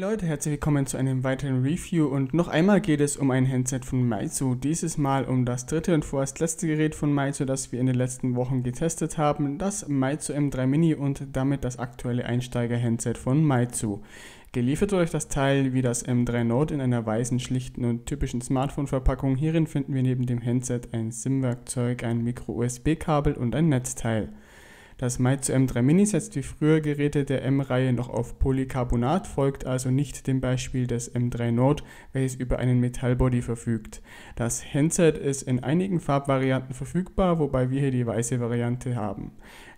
Leute, herzlich willkommen zu einem weiteren Review und noch einmal geht es um ein Handset von Meizu, dieses Mal um das dritte und vorerst letzte Gerät von Meizu, das wir in den letzten Wochen getestet haben, das Meizu M3 Mini und damit das aktuelle Einsteiger-Handset von Meizu. Geliefert wird euch das Teil wie das M3 Note in einer weißen, schlichten und typischen Smartphone-Verpackung. Hierin finden wir neben dem Handset ein SIM-Werkzeug, ein Micro-USB-Kabel und ein Netzteil. Das Meizu M3 Mini setzt wie früher Geräte der M-Reihe noch auf Polycarbonat, folgt also nicht dem Beispiel des M3 Nord, welches über einen Metallbody verfügt. Das Handset ist in einigen Farbvarianten verfügbar, wobei wir hier die weiße Variante haben.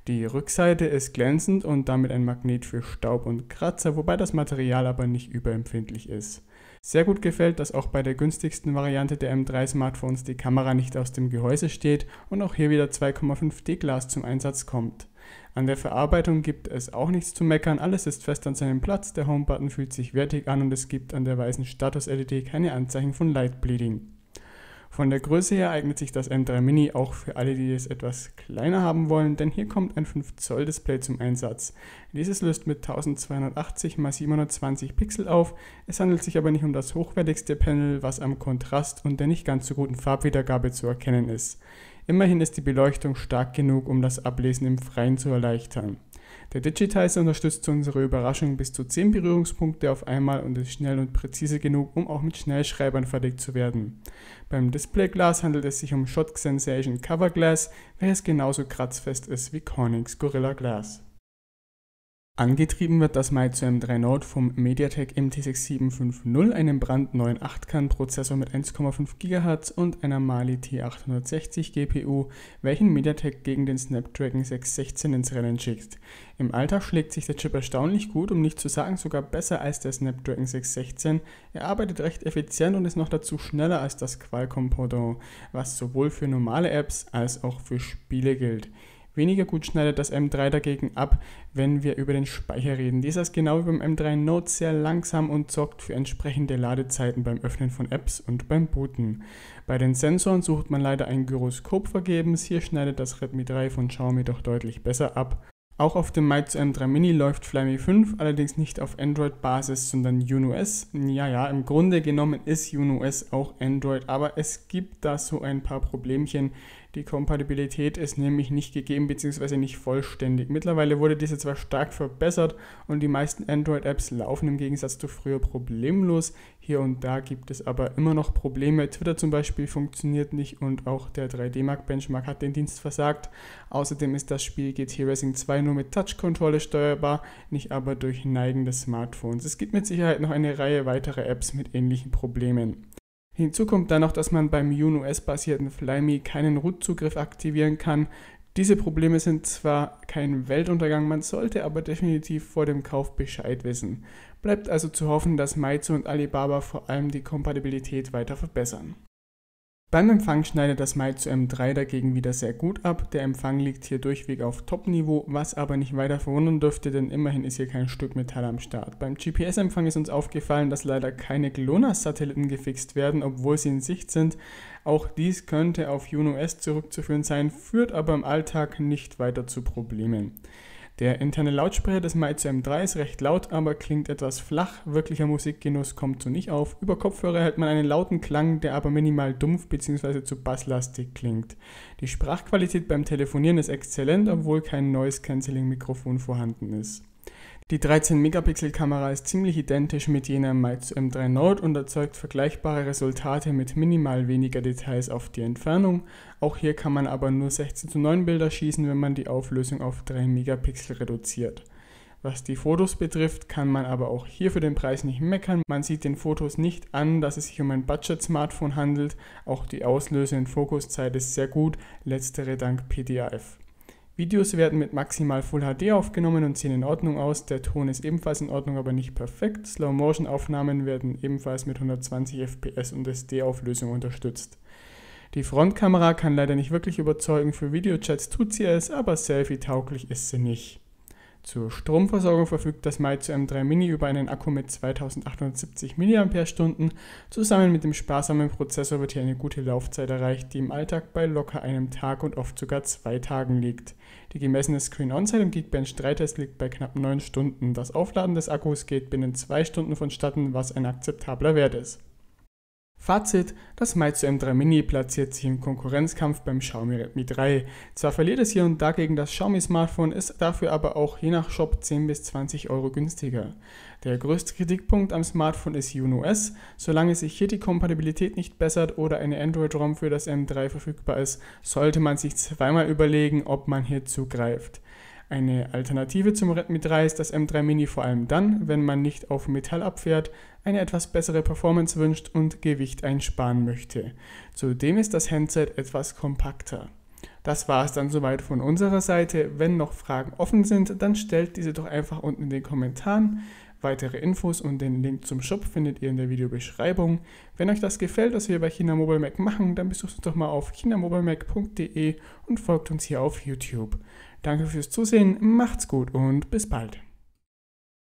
Die Rückseite ist glänzend und damit ein Magnet für Staub und Kratzer, wobei das Material aber nicht überempfindlich ist. Sehr gut gefällt, dass auch bei der günstigsten Variante der M3 Smartphones die Kamera nicht aus dem Gehäuse steht und auch hier wieder 2,5D Glas zum Einsatz kommt. An der Verarbeitung gibt es auch nichts zu meckern, alles ist fest an seinem Platz, der Homebutton fühlt sich wertig an und es gibt an der weißen Status-LED keine Anzeichen von Light Bleeding. Von der Größe her eignet sich das M3 Mini auch für alle, die es etwas kleiner haben wollen, denn hier kommt ein 5 Zoll Display zum Einsatz. Dieses löst mit 1280 x 720 Pixel auf, es handelt sich aber nicht um das hochwertigste Panel, was am Kontrast und der nicht ganz so guten Farbwiedergabe zu erkennen ist. Immerhin ist die Beleuchtung stark genug, um das Ablesen im Freien zu erleichtern. Der Digitizer unterstützt zu unserer Überraschung bis zu 10 Berührungspunkte auf einmal und ist schnell und präzise genug, um auch mit Schnellschreibern verdeckt zu werden. Beim Displayglas handelt es sich um Shot Sensation Cover Glass, welches genauso kratzfest ist wie Cornings Gorilla Glass. Angetrieben wird das Mai zu M3 Note vom MediaTek MT6750, einem brandneuen 8-Kern-Prozessor mit 1,5 GHz und einer Mali T860 GPU, welchen MediaTek gegen den Snapdragon 616 ins Rennen schickt. Im Alltag schlägt sich der Chip erstaunlich gut, um nicht zu sagen sogar besser als der Snapdragon 616. Er arbeitet recht effizient und ist noch dazu schneller als das Qualcomm-Pendant, was sowohl für normale Apps als auch für Spiele gilt. Weniger gut schneidet das M3 dagegen ab, wenn wir über den Speicher reden. Dieser ist genau wie beim M3 Note sehr langsam und sorgt für entsprechende Ladezeiten beim Öffnen von Apps und beim Booten. Bei den Sensoren sucht man leider ein Gyroskop vergebens. Hier schneidet das Redmi 3 von Xiaomi doch deutlich besser ab. Auch auf dem Meizu M3 Mini läuft Flyme 5, allerdings nicht auf Android-Basis, sondern UNOS. Ja, ja, im Grunde genommen ist UNOS auch Android, aber es gibt da so ein paar Problemchen, die Kompatibilität ist nämlich nicht gegeben bzw. nicht vollständig. Mittlerweile wurde diese zwar stark verbessert und die meisten Android-Apps laufen im Gegensatz zu früher problemlos. Hier und da gibt es aber immer noch Probleme. Twitter zum Beispiel funktioniert nicht und auch der 3D-Mark-Benchmark hat den Dienst versagt. Außerdem ist das Spiel GT Racing 2 nur mit Touch-Kontrolle steuerbar, nicht aber durch Neigen des Smartphones. Es gibt mit Sicherheit noch eine Reihe weiterer Apps mit ähnlichen Problemen. Hinzu kommt dann noch, dass man beim UNOS-basierten Flyme keinen Root-Zugriff aktivieren kann. Diese Probleme sind zwar kein Weltuntergang, man sollte aber definitiv vor dem Kauf Bescheid wissen. Bleibt also zu hoffen, dass Meizu und Alibaba vor allem die Kompatibilität weiter verbessern. Beim Empfang schneidet das Mai zu M3 dagegen wieder sehr gut ab. Der Empfang liegt hier durchweg auf Top-Niveau, was aber nicht weiter verwundern dürfte, denn immerhin ist hier kein Stück Metall am Start. Beim GPS-Empfang ist uns aufgefallen, dass leider keine GLONASS-Satelliten gefixt werden, obwohl sie in Sicht sind. Auch dies könnte auf Juno S zurückzuführen sein, führt aber im Alltag nicht weiter zu Problemen. Der interne Lautsprecher des Meizu M3 ist recht laut, aber klingt etwas flach. Wirklicher Musikgenuss kommt so nicht auf. Über Kopfhörer hört man einen lauten Klang, der aber minimal dumpf bzw. zu basslastig klingt. Die Sprachqualität beim Telefonieren ist exzellent, obwohl kein Noise-Canceling-Mikrofon vorhanden ist. Die 13-Megapixel-Kamera ist ziemlich identisch mit jener Meizu M3 Nord und erzeugt vergleichbare Resultate mit minimal weniger Details auf die Entfernung. Auch hier kann man aber nur 16 zu 9 Bilder schießen, wenn man die Auflösung auf 3 Megapixel reduziert. Was die Fotos betrifft, kann man aber auch hier für den Preis nicht meckern. Man sieht den Fotos nicht an, dass es sich um ein Budget-Smartphone handelt. Auch die Auslöse- und Fokuszeit ist sehr gut, letztere dank PDAF. Videos werden mit maximal Full HD aufgenommen und sehen in Ordnung aus. Der Ton ist ebenfalls in Ordnung, aber nicht perfekt. Slow-Motion-Aufnahmen werden ebenfalls mit 120 FPS und SD-Auflösung unterstützt. Die Frontkamera kann leider nicht wirklich überzeugen, für Videochats tut sie es, aber selfie-tauglich ist sie nicht zur Stromversorgung verfügt das Meizu M3 Mini über einen Akku mit 2870 mAh. Zusammen mit dem sparsamen Prozessor wird hier eine gute Laufzeit erreicht, die im Alltag bei locker einem Tag und oft sogar zwei Tagen liegt. Die gemessene Screen-On-Zeit im Geekbench 3-Test liegt bei knapp 9 Stunden. Das Aufladen des Akkus geht binnen 2 Stunden vonstatten, was ein akzeptabler Wert ist. Fazit, das Meizu M3 Mini platziert sich im Konkurrenzkampf beim Xiaomi Redmi 3. Zwar verliert es hier und da gegen das Xiaomi Smartphone, ist dafür aber auch je nach Shop 10 bis 20 Euro günstiger. Der größte Kritikpunkt am Smartphone ist UNOS. Solange sich hier die Kompatibilität nicht bessert oder eine Android-ROM für das M3 verfügbar ist, sollte man sich zweimal überlegen, ob man hier zugreift. Eine Alternative zum Redmi 3 ist das M3 Mini vor allem dann, wenn man nicht auf Metall abfährt, eine etwas bessere Performance wünscht und Gewicht einsparen möchte. Zudem ist das Handset etwas kompakter. Das war es dann soweit von unserer Seite. Wenn noch Fragen offen sind, dann stellt diese doch einfach unten in den Kommentaren. Weitere Infos und den Link zum Shop findet ihr in der Videobeschreibung. Wenn euch das gefällt, was wir bei China Mobile Mac machen, dann besucht uns doch mal auf chinamobilemac.de und folgt uns hier auf YouTube. Danke fürs Zusehen, macht's gut und bis bald.